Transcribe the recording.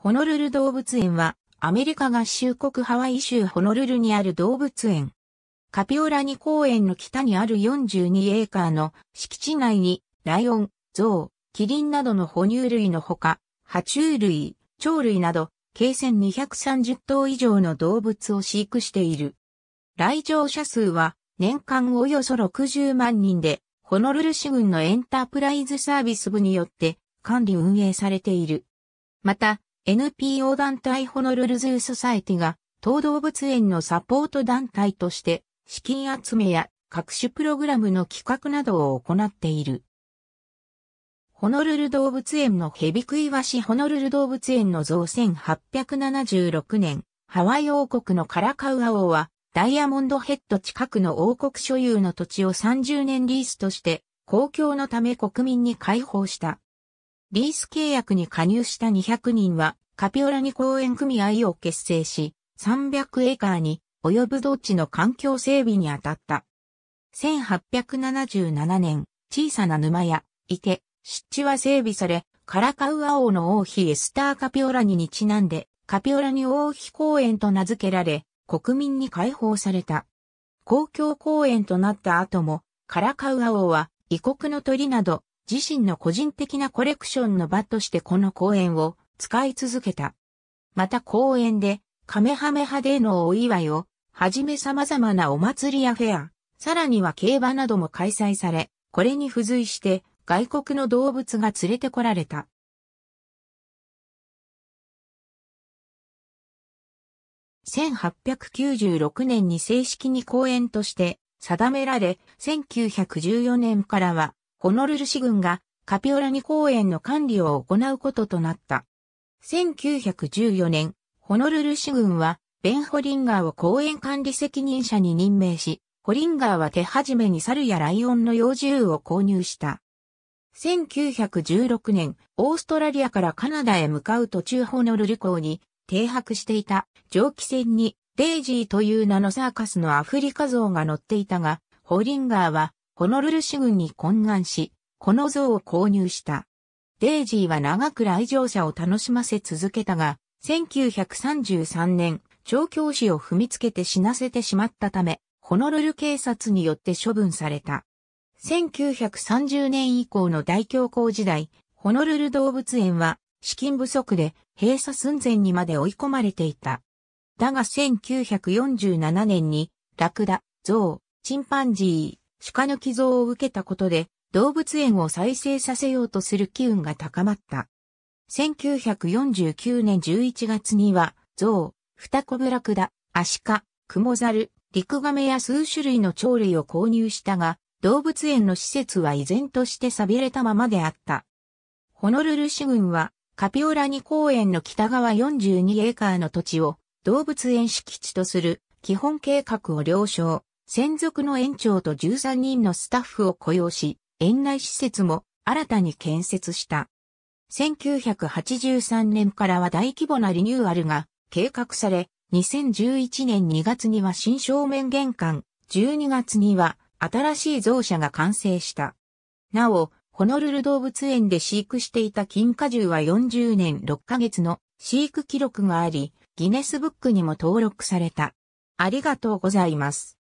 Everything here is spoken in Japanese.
ホノルル動物園は、アメリカ合衆国ハワイ州ホノルルにある動物園。カピオラニ公園の北にある42エーカーの敷地内に、ライオン、ゾウ、キリンなどの哺乳類のほか、爬虫類、鳥類など、計1230頭以上の動物を飼育している。来場者数は、年間およそ60万人で、ホノルル市軍のエンタープライズサービス部によって管理運営されている。また、NPO 団体ホノルルズーソサエティが、当動物園のサポート団体として、資金集めや各種プログラムの企画などを行っている。ホノルル動物園のヘビクイワシホノルル動物園の像1876年、ハワイ王国のカラカウア王は、ダイヤモンドヘッド近くの王国所有の土地を30年リースとして、公共のため国民に開放した。リース契約に加入した200人は、カピオラニ公園組合を結成し、300エーカーに及ぶ土地の環境整備に当たった。1877年、小さな沼や池、湿地は整備され、カラカウア王の王妃エスター・カピオラニにちなんで、カピオラニ王妃公園と名付けられ、国民に開放された。公共公園となった後も、カラカウア王は異国の鳥など、自身の個人的なコレクションの場としてこの公園を使い続けた。また公園で、カメハメハでのお祝いを、はじめ様々なお祭りやフェア、さらには競馬なども開催され、これに付随して外国の動物が連れてこられた。1896年に正式に公園として定められ、1914年からは、ホノルル市軍がカピオラニ公園の管理を行うこととなった。1914年、ホノルル市軍は、ベン・ホリンガーを公園管理責任者に任命し、ホリンガーは手始めに猿やライオンの幼獣を購入した。1916年、オーストラリアからカナダへ向かう途中ホノルル港に停泊していた蒸気船にデイジーという名のサーカスのアフリカ像が乗っていたが、ホリンガーはホノルル市軍に懇願し、この像を購入した。デイジーは長く来場者を楽しませ続けたが、1933年、調教師を踏みつけて死なせてしまったため、ホノルル警察によって処分された。1930年以降の大恐慌時代、ホノルル動物園は資金不足で閉鎖寸前にまで追い込まれていた。だが1947年にラクダ、ゾウ、チンパンジー、鹿の寄贈を受けたことで動物園を再生させようとする機運が高まった。1949年11月には、象、二子ブラクダ、アシカ、クモザル、リクガメや数種類の鳥類を購入したが、動物園の施設は依然として錆びれたままであった。ホノルル市群は、カピオラニ公園の北側42エーカーの土地を動物園敷地とする基本計画を了承、専属の園長と13人のスタッフを雇用し、園内施設も新たに建設した。1983年からは大規模なリニューアルが計画され、2011年2月には新正面玄関、12月には新しい造舎が完成した。なお、ホノルル動物園で飼育していた金華獣は40年6ヶ月の飼育記録があり、ギネスブックにも登録された。ありがとうございます。